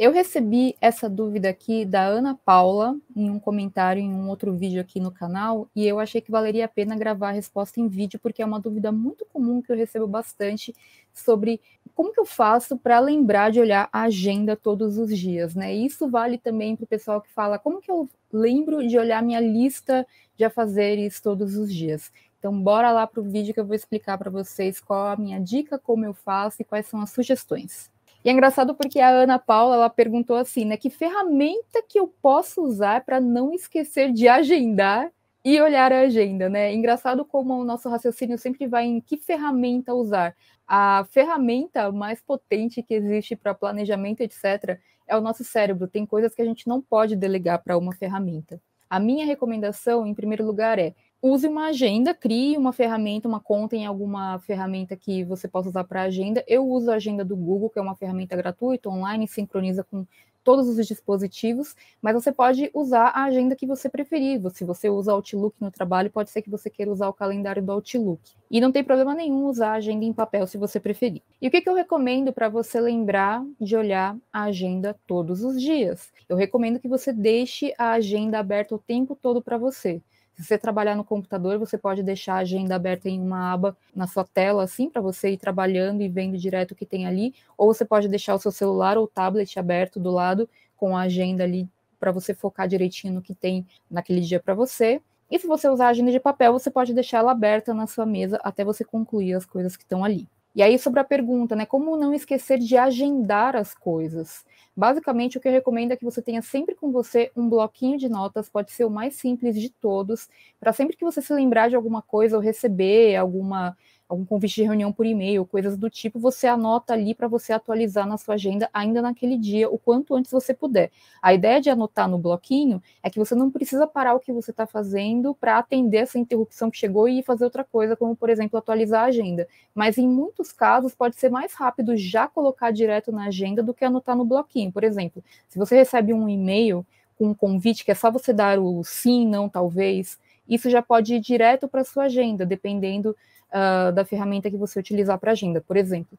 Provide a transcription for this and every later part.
Eu recebi essa dúvida aqui da Ana Paula em um comentário em um outro vídeo aqui no canal e eu achei que valeria a pena gravar a resposta em vídeo porque é uma dúvida muito comum que eu recebo bastante sobre como que eu faço para lembrar de olhar a agenda todos os dias, né? isso vale também para o pessoal que fala como que eu lembro de olhar minha lista de afazeres todos os dias. Então, bora lá para o vídeo que eu vou explicar para vocês qual a minha dica, como eu faço e quais são as sugestões. E é engraçado porque a Ana Paula ela perguntou assim, né? Que ferramenta que eu posso usar para não esquecer de agendar e olhar a agenda, né? Engraçado como o nosso raciocínio sempre vai em que ferramenta usar. A ferramenta mais potente que existe para planejamento, etc., é o nosso cérebro. Tem coisas que a gente não pode delegar para uma ferramenta. A minha recomendação, em primeiro lugar, é use uma agenda, crie uma ferramenta, uma conta em alguma ferramenta que você possa usar para agenda. Eu uso a agenda do Google, que é uma ferramenta gratuita, online, sincroniza com todos os dispositivos, mas você pode usar a agenda que você preferir. Se você usa Outlook no trabalho, pode ser que você queira usar o calendário do Outlook. E não tem problema nenhum usar a agenda em papel se você preferir. E o que, que eu recomendo para você lembrar de olhar a agenda todos os dias? Eu recomendo que você deixe a agenda aberta o tempo todo para você. Se você trabalhar no computador, você pode deixar a agenda aberta em uma aba na sua tela, assim, para você ir trabalhando e vendo direto o que tem ali. Ou você pode deixar o seu celular ou tablet aberto do lado com a agenda ali para você focar direitinho no que tem naquele dia para você. E se você usar a agenda de papel, você pode deixar ela aberta na sua mesa até você concluir as coisas que estão ali. E aí sobre a pergunta, né, como não esquecer de agendar as coisas? Basicamente, o que eu recomendo é que você tenha sempre com você um bloquinho de notas, pode ser o mais simples de todos, para sempre que você se lembrar de alguma coisa ou receber alguma algum convite de reunião por e-mail, coisas do tipo, você anota ali para você atualizar na sua agenda ainda naquele dia, o quanto antes você puder. A ideia de anotar no bloquinho é que você não precisa parar o que você está fazendo para atender essa interrupção que chegou e fazer outra coisa, como, por exemplo, atualizar a agenda. Mas em muitos casos, pode ser mais rápido já colocar direto na agenda do que anotar no bloquinho. Assim, por exemplo, se você recebe um e-mail com um convite que é só você dar o sim, não, talvez, isso já pode ir direto para sua agenda, dependendo uh, da ferramenta que você utilizar para agenda. Por exemplo,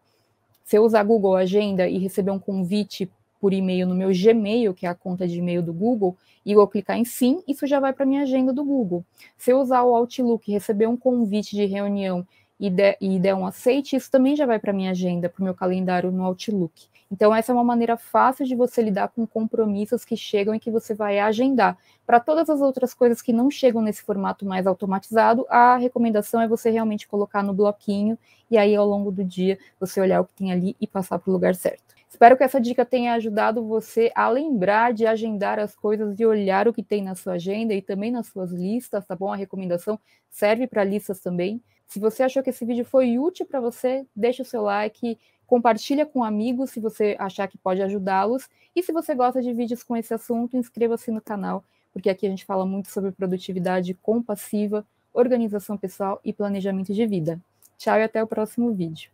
se eu usar Google Agenda e receber um convite por e-mail no meu Gmail, que é a conta de e-mail do Google, e eu clicar em sim, isso já vai para minha agenda do Google. Se eu usar o Outlook e receber um convite de reunião e der, e der um aceite, isso também já vai para minha agenda, para o meu calendário no Outlook. Então, essa é uma maneira fácil de você lidar com compromissos que chegam e que você vai agendar. Para todas as outras coisas que não chegam nesse formato mais automatizado, a recomendação é você realmente colocar no bloquinho e aí, ao longo do dia, você olhar o que tem ali e passar para o lugar certo. Espero que essa dica tenha ajudado você a lembrar de agendar as coisas e olhar o que tem na sua agenda e também nas suas listas, tá bom? A recomendação serve para listas também. Se você achou que esse vídeo foi útil para você, deixa o seu like, compartilha com amigos se você achar que pode ajudá-los. E se você gosta de vídeos com esse assunto, inscreva-se no canal, porque aqui a gente fala muito sobre produtividade compassiva, organização pessoal e planejamento de vida. Tchau e até o próximo vídeo.